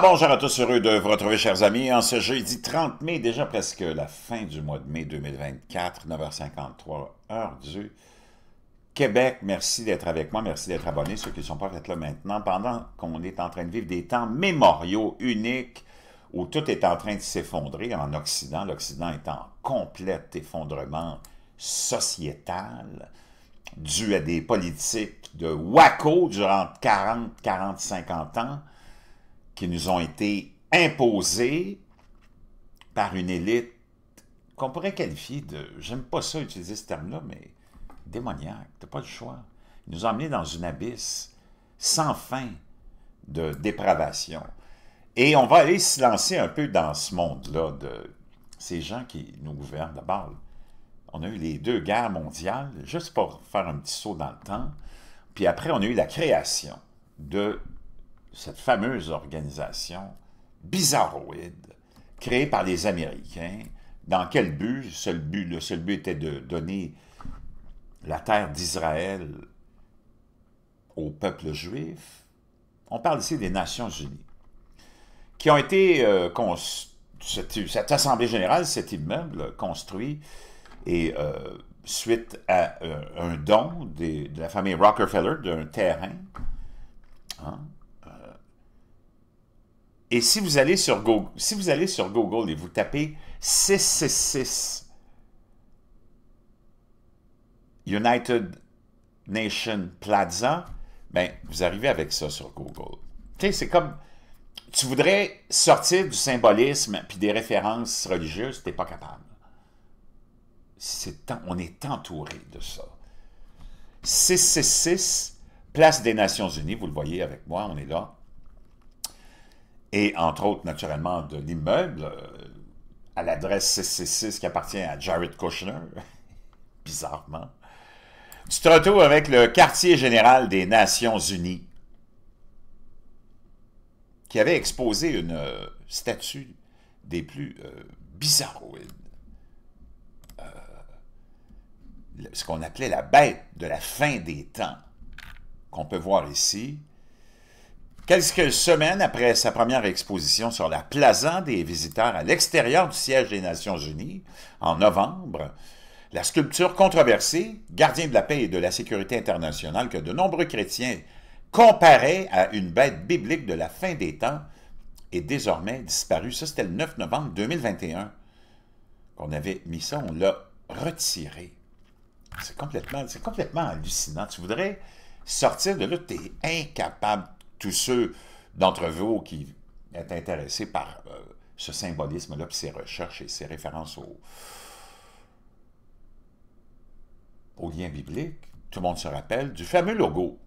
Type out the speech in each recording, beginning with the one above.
bonjour à tous, heureux de vous retrouver chers amis en ce jeudi 30 mai, déjà presque la fin du mois de mai 2024, 9h53, heure du Québec. Merci d'être avec moi, merci d'être abonné, ceux qui ne sont pas là maintenant, pendant qu'on est en train de vivre des temps mémoriaux uniques où tout est en train de s'effondrer en Occident, l'Occident est en complet effondrement sociétal dû à des politiques de Waco durant 40, 40, 50 ans, qui nous ont été imposés par une élite qu'on pourrait qualifier de, j'aime pas ça utiliser ce terme-là, mais démoniaque, t'as pas le choix. Ils nous ont amenés dans une abysse sans fin de dépravation. Et on va aller se lancer un peu dans ce monde-là de ces gens qui nous gouvernent. D'abord, on a eu les deux guerres mondiales, juste pour faire un petit saut dans le temps. Puis après, on a eu la création de cette fameuse organisation bizarroïde créée par les Américains. Dans quel but? le seul but était de donner la terre d'Israël au peuple juif. On parle ici des Nations Unies, qui ont été euh, cette, Assemblée générale, cet immeuble construit et euh, suite à euh, un don de la famille Rockefeller d'un terrain hein, et si vous allez sur Google, si vous allez sur Google et vous tapez 666 United Nation Plaza, ben, vous arrivez avec ça sur Google. sais, c'est comme, tu voudrais sortir du symbolisme puis des références religieuses, tu n'es pas capable. on est entouré de ça. 666, Place des Nations Unies, vous le voyez avec moi, on est là et entre autres, naturellement, de l'immeuble euh, à l'adresse 666 qui appartient à Jared Kushner, bizarrement. Tu te retrouves avec le quartier général des Nations Unies qui avait exposé une euh, statue des plus euh, bizarroïdes. ce qu'on appelait la bête de la fin des temps, qu'on peut voir ici, Quelques semaines après sa première exposition sur la plaza des visiteurs à l'extérieur du siège des Nations Unies, en novembre, la sculpture controversée, gardien de la paix et de la sécurité internationale que de nombreux chrétiens comparaient à une bête biblique de la fin des temps, est désormais disparue. Ça, c'était le 9 novembre 2021 qu'on avait mis ça, on l'a retiré. C'est complètement, complètement hallucinant. Tu voudrais sortir de là, tu es incapable tous ceux d'entre vous qui êtes intéressés par euh, ce symbolisme-là, puis ses recherches et ses références aux liens bibliques, tout le monde se rappelle du fameux logo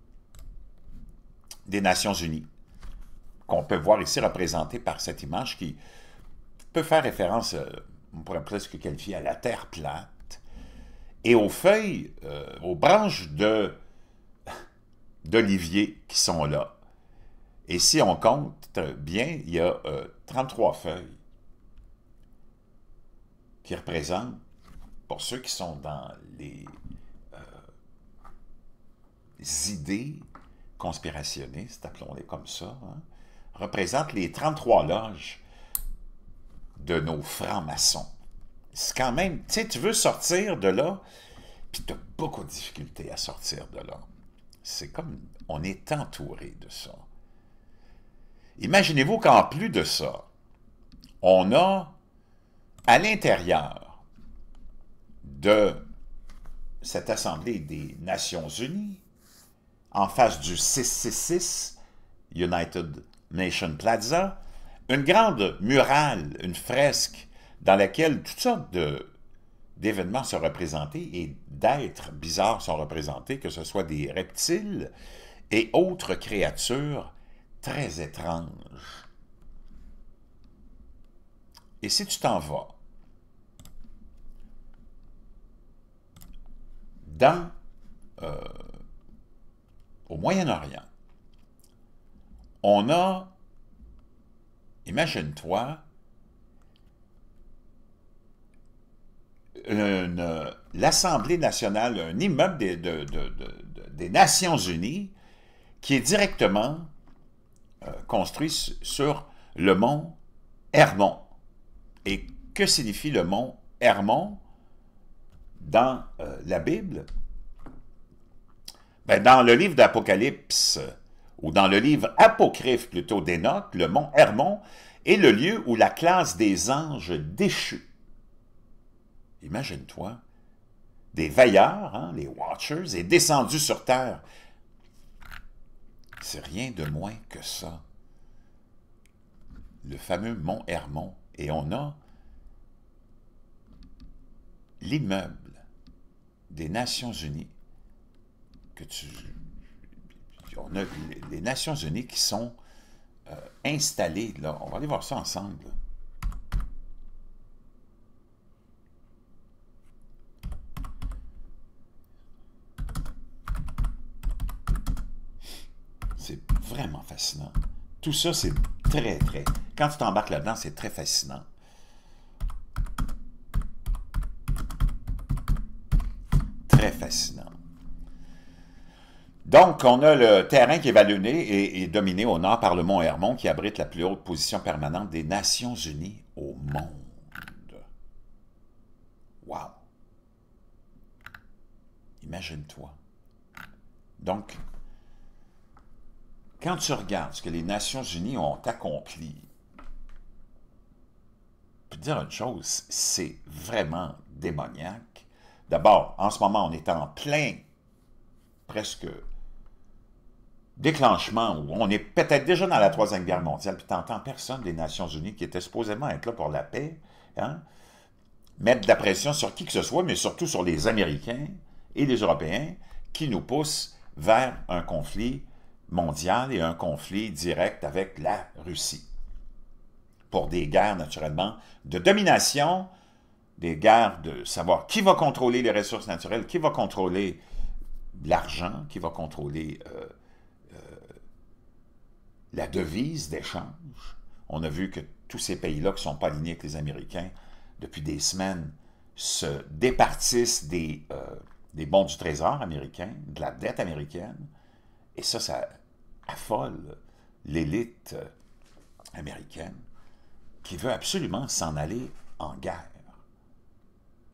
des Nations Unies, qu'on peut voir ici représenté par cette image qui peut faire référence, euh, on pourrait presque qualifier à la Terre plate, et aux feuilles, euh, aux branches d'olivier qui sont là. Et si on compte bien, il y a 33 euh, feuilles qui représentent, pour ceux qui sont dans les, euh, idées conspirationnistes, appelons-les comme ça, hein, représentent les 33 loges de nos francs-maçons. C'est quand même, tu sais, tu veux sortir de là, puis tu as beaucoup de difficultés à sortir de là. C'est comme, on est entouré de ça. Imaginez-vous qu'en plus de ça, on a à l'intérieur de cette Assemblée des Nations Unies, en face du 666 United Nation Plaza, une grande murale, une fresque, dans laquelle toutes sortes d'événements sont représentés et d'êtres bizarres sont représentés, que ce soit des reptiles et autres créatures très étrange. Et si tu t'en vas dans, euh, au Moyen-Orient, on a, imagine-toi, l'Assemblée nationale, un immeuble des Nations Unies, qui est directement construit sur le mont Hermon. Et que signifie le mont Hermon dans euh, la Bible? Ben, dans le livre d'Apocalypse, ou dans le livre apocryphe plutôt d'Enoch, le mont Hermon est le lieu où la classe des anges déchus. Imagine-toi, des veilleurs, hein, les Watchers, est descendu sur terre c'est rien de moins que ça. Le fameux Mont Hermont. Et on a l'immeuble des Nations Unies que tu... On a les Nations Unies qui sont euh, installées. Là. On va aller voir ça ensemble. Tout ça, c'est très, très... Quand tu t'embarques là-dedans, c'est très fascinant. Très fascinant. Donc, on a le terrain qui est vallonné et, et, dominé au nord par le mont Hermon, qui abrite la plus haute position permanente des Nations Unies au monde. Wow! Imagine-toi. Donc, quand tu regardes ce que les Nations Unies ont accompli, te dire une chose, c'est vraiment démoniaque. D'abord, en ce moment, on est en plein, presque, déclenchement où on est peut-être déjà dans la Troisième Guerre mondiale, puis tu n'entends personne des Nations Unies qui était supposément être là pour la paix, hein, mettre de la pression sur qui que ce soit, mais surtout sur les Américains et les Européens qui nous poussent vers un conflit mondiale et un conflit direct avec la Russie. Pour des guerres, naturellement, de domination, des guerres de savoir qui va contrôler les ressources naturelles, qui va contrôler l'argent, qui va contrôler euh, euh, la devise d'échange. On a vu que tous ces pays-là qui ne sont pas alignés avec les Américains depuis des semaines se départissent des, euh, des bons du trésor américain, de la dette américaine. Et ça, ça affole l'élite américaine qui veut absolument s'en aller en guerre.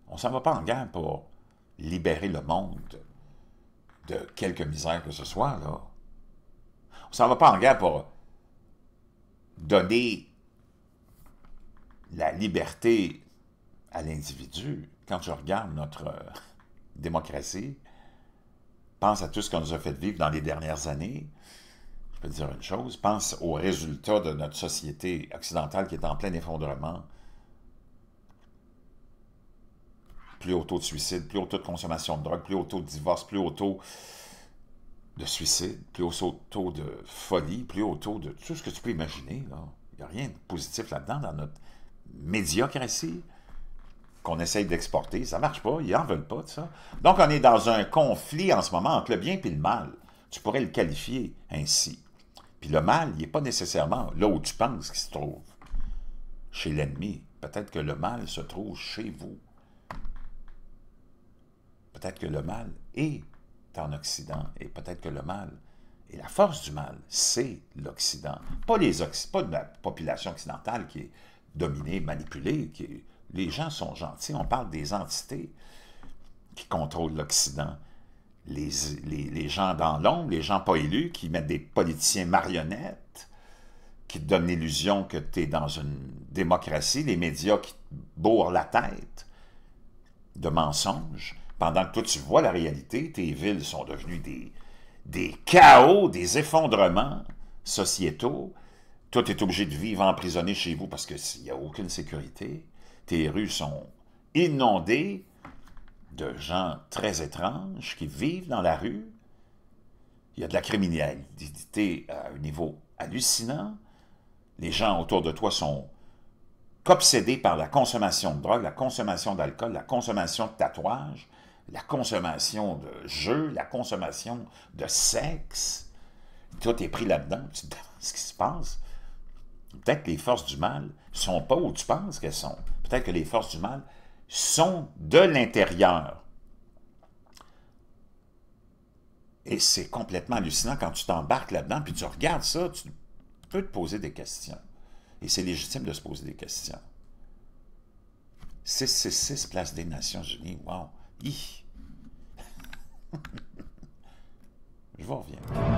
On ne s'en va pas en guerre pour libérer le monde de quelque misère que ce soit, là. On s'en va pas en guerre pour donner la liberté à l'individu. Quand je regarde notre démocratie, pense à tout ce qu'on nous a fait vivre dans les dernières années, dire une chose, pense aux résultats de notre société occidentale qui est en plein effondrement. Plus haut taux de suicide, plus haut taux de consommation de drogue, plus haut taux de divorce, plus haut taux de suicide, plus haut taux de folie, plus haut taux de tout ce que tu peux imaginer. Il n'y a rien de positif là-dedans dans notre médiocratie qu'on essaye d'exporter. Ça ne marche pas, ils n'en veulent pas de ça. Donc, on est dans un conflit en ce moment entre le bien et le mal. Tu pourrais le qualifier ainsi. Puis le mal, il n'est pas nécessairement là où tu penses qu'il se trouve, chez l'ennemi. Peut-être que le mal se trouve chez vous. Peut-être que le mal est en Occident et peut-être que le mal est la force du mal, c'est l'Occident. Pas, les pas la population occidentale qui est dominée, manipulée. Qui Les gens sont gentils. On parle des entités qui contrôlent l'Occident les, gens dans l'ombre, les gens pas élus, qui mettent des politiciens marionnettes, qui te donnent l'illusion que tu es dans une démocratie, les médias qui te bourrent la tête de mensonges, pendant que toi tu vois la réalité, tes villes sont devenues des, des chaos, des effondrements sociétaux, toi tu es obligé de vivre emprisonné chez vous parce qu'il n'y a aucune sécurité, tes rues sont inondées, de gens très étranges qui vivent dans la rue. Il y a de la criminalité à euh, un niveau hallucinant. Les gens autour de toi sont obsédés par la consommation de drogue, la consommation d'alcool, la consommation de tatouages, la consommation de jeux, la consommation de sexe. Tout est pris là-dedans, tu te demandes ce qui se passe. Peut-être que les forces du mal sont pas où tu penses qu'elles sont. Peut-être que les forces du mal sont de l'intérieur. Et c'est complètement hallucinant quand tu t'embarques là-dedans, puis tu regardes ça, tu peux te poser des questions. Et c'est légitime de se poser des questions. 666 Place des Nations Unies, wow! Je vous reviens.